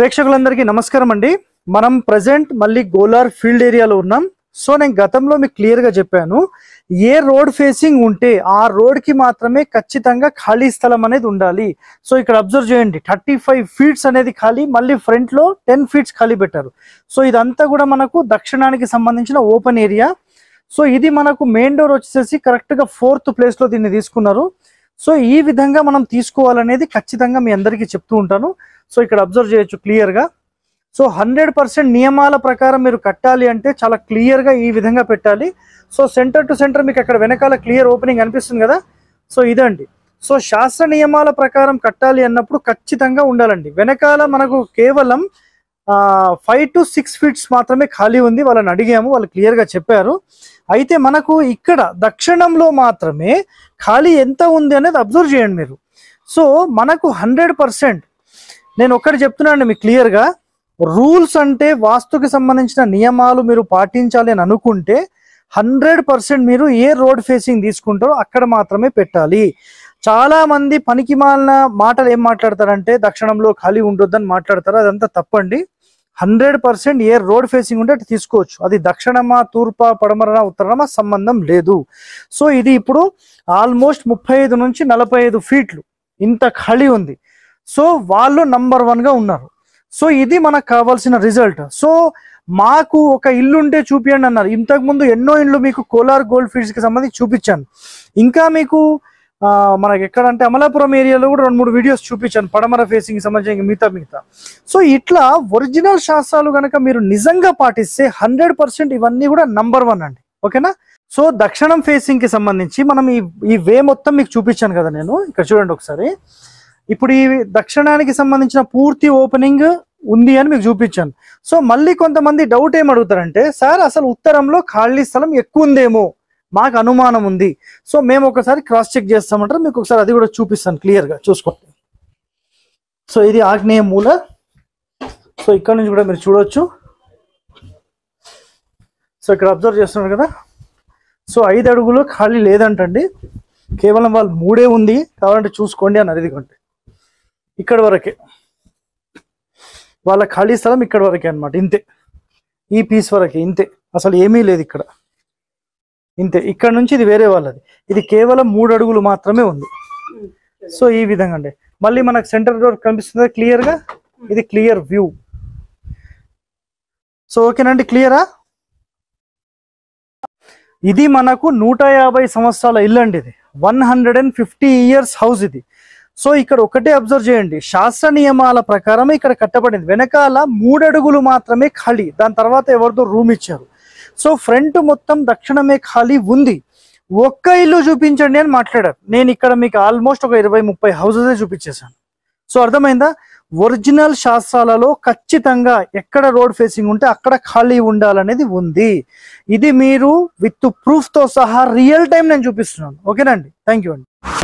ప్రేక్షకులందరికీ నమస్కారం అండి మనం ప్రజెంట్ మళ్ళీ గోలార్ ఫీల్డ్ ఏరియాలో ఉన్నాం సో నేను గతంలో మీకు క్లియర్గా చెప్పాను ఏ రోడ్ ఫేసింగ్ ఉంటే ఆ రోడ్కి మాత్రమే ఖచ్చితంగా ఖాళీ స్థలం అనేది ఉండాలి సో ఇక్కడ అబ్జర్వ్ చేయండి థర్టీ ఫైవ్ ఫీట్స్ అనేది ఖాళీ మళ్ళీ ఫ్రంట్లో టెన్ ఫీట్స్ ఖాళీ పెట్టారు సో ఇదంతా కూడా మనకు దక్షిణానికి సంబంధించిన ఓపెన్ ఏరియా సో ఇది మనకు మెయిన్ డోర్ వచ్చేసి కరెక్ట్గా ఫోర్త్ ప్లేస్లో దీన్ని తీసుకున్నారు సో ఈ విధంగా మనం తీసుకోవాలనేది ఖచ్చితంగా మీ అందరికీ చెప్తూ ఉంటాను సో ఇక్కడ అబ్జర్వ్ చేయొచ్చు క్లియర్గా సో హండ్రెడ్ పర్సెంట్ నియమాల ప్రకారం మీరు కట్టాలి అంటే చాలా క్లియర్గా ఈ విధంగా పెట్టాలి సో సెంటర్ టు సెంటర్ మీకు అక్కడ వెనకాల క్లియర్ ఓపెనింగ్ అనిపిస్తుంది కదా సో ఇదండి సో శాస్త్ర నియమాల ప్రకారం కట్టాలి అన్నప్పుడు ఖచ్చితంగా ఉండాలండి వెనకాల మనకు కేవలం ఫైవ్ టు సిక్స్ ఫీట్స్ మాత్రమే ఖాళీ ఉంది వాళ్ళని అడిగాము వాళ్ళు క్లియర్గా చెప్పారు అయితే మనకు ఇక్కడ దక్షిణంలో మాత్రమే ఖాళీ ఎంత ఉంది అనేది అబ్జర్వ్ చేయండి మీరు సో మనకు హండ్రెడ్ పర్సెంట్ నేను ఒక్కటి చెప్తున్నాను మీకు క్లియర్గా రూల్స్ అంటే వాస్తుకి సంబంధించిన నియమాలు మీరు పాటించాలి అని అనుకుంటే హండ్రెడ్ పర్సెంట్ మీరు ఏ రోడ్ ఫేసింగ్ తీసుకుంటారో అక్కడ మాత్రమే పెట్టాలి చాలా మంది పనికి మాలిన మాటలు ఏం మాట్లాడతారంటే దక్షిణంలో ఖాళీ ఉండొద్దని మాట్లాడతారు అదంతా తప్పండి హండ్రెడ్ పర్సెంట్ ఏ రోడ్ ఫేసింగ్ ఉంటే అటు తీసుకోవచ్చు అది దక్షిణమా తూర్పు పడమరనా ఉత్తరమా సంబంధం లేదు సో ఇది ఇప్పుడు ఆల్మోస్ట్ ముప్పై నుంచి నలభై ఫీట్లు ఇంత ఖాళీ ఉంది సో వాళ్ళు నంబర్ వన్గా ఉన్నారు సో ఇది మనకు కావాల్సిన రిజల్ట్ సో మాకు ఒక ఇల్లు ఉంటే చూపియండి అన్నారు ఇంతకుముందు ఎన్నో ఇండ్లు మీకు కోలార్ గోల్డ్ ఫీల్డ్స్కి సంబంధించి చూపించాను ఇంకా మీకు మనకి ఎక్కడంటే అమలాపురం ఏరియాలో కూడా రెండు మూడు వీడియోస్ చూపించాను పడమర ఫేసింగ్ సంబంధించి మిగతా మిగతా సో ఇట్లా ఒరిజినల్ శాస్త్రాలు కనుక మీరు నిజంగా పాటిస్తే హండ్రెడ్ ఇవన్నీ కూడా నంబర్ వన్ అండి ఓకేనా సో దక్షిణం ఫేసింగ్ కి సంబంధించి మనం ఈ ఈ వే మొత్తం మీకు చూపించాను కదా నేను ఇక్కడ చూడండి ఒకసారి ఇప్పుడు ఈ దక్షిణానికి సంబంధించిన పూర్తి ఓపెనింగ్ ఉంది అని మీకు చూపించాను సో మళ్ళీ కొంతమంది డౌట్ ఏం అడుగుతారంటే సార్ అసలు ఉత్తరంలో ఖాళీ స్థలం ఎక్కువ ఉందేమో మాకు అనుమానం ఉంది సో మేము ఒకసారి క్రాస్ చెక్ చేస్తామంటారు మీకు ఒకసారి అది కూడా చూపిస్తాను క్లియర్గా చూసుకోండి సో ఇది ఆగ్నేయ మూల సో ఇక్కడ నుంచి కూడా మీరు చూడవచ్చు సో ఇక్కడ అబ్జర్వ్ చేస్తున్నారు కదా సో ఐదు అడుగులు ఖాళీ లేదంటండి కేవలం వాళ్ళు మూడే ఉంది కావాలంటే చూసుకోండి అని అది ఇదిగోండి ఇక్కడ వరకే వాళ్ళ ఖాళీ స్థలం ఇక్కడ వరకే అనమాట ఇంతే ఈ పీస్ వరకే ఇంతే అసలు ఏమీ లేదు ఇక్కడ ఇంతే ఇక్కడ నుంచి ఇది వేరే వాళ్ళది ఇది కేవలం మూడు అడుగులు మాత్రమే ఉంది సో ఈ విధంగా అండి మళ్ళీ మనకు సెంటర్ డోర్ కనిపిస్తుంది క్లియర్ గా ఇది క్లియర్ వ్యూ సో ఓకేనండి క్లియరా ఇది మనకు నూట యాభై సంవత్సరాల ఇల్లు అండి ఇది one hundred and fifty years house ఇది సో ఇక్కడ ఒకటే అబ్జర్వ్ చేయండి శాస్త్ర నియమాల ప్రకారం ఇక్కడ కట్టబడింది వెనకాల మూడడుగులు మాత్రమే ఖాళీ దాని తర్వాత ఎవరితో రూమ్ ఇచ్చారు సో ఫ్రంట్ మొత్తం దక్షిణమే ఖాళీ ఉంది ఒక్క ఇల్లు చూపించండి అని మాట్లాడారు నేను ఇక్కడ మీకు ఆల్మోస్ట్ ఒక ఇరవై ముప్పై హౌసెస్ చూపించేశాను సో అర్థమైందా ఒరిజినల్ శాస్త్రాలలో ఖచ్చితంగా ఎక్కడ రోడ్ ఫేసింగ్ ఉంటే అక్కడ ఖాళీ ఉండాలనేది ఉంది ఇది మీరు విత్ ప్రూఫ్తో సహా రియల్ టైం నేను చూపిస్తున్నాను ఓకేనండి థ్యాంక్ యూ అండి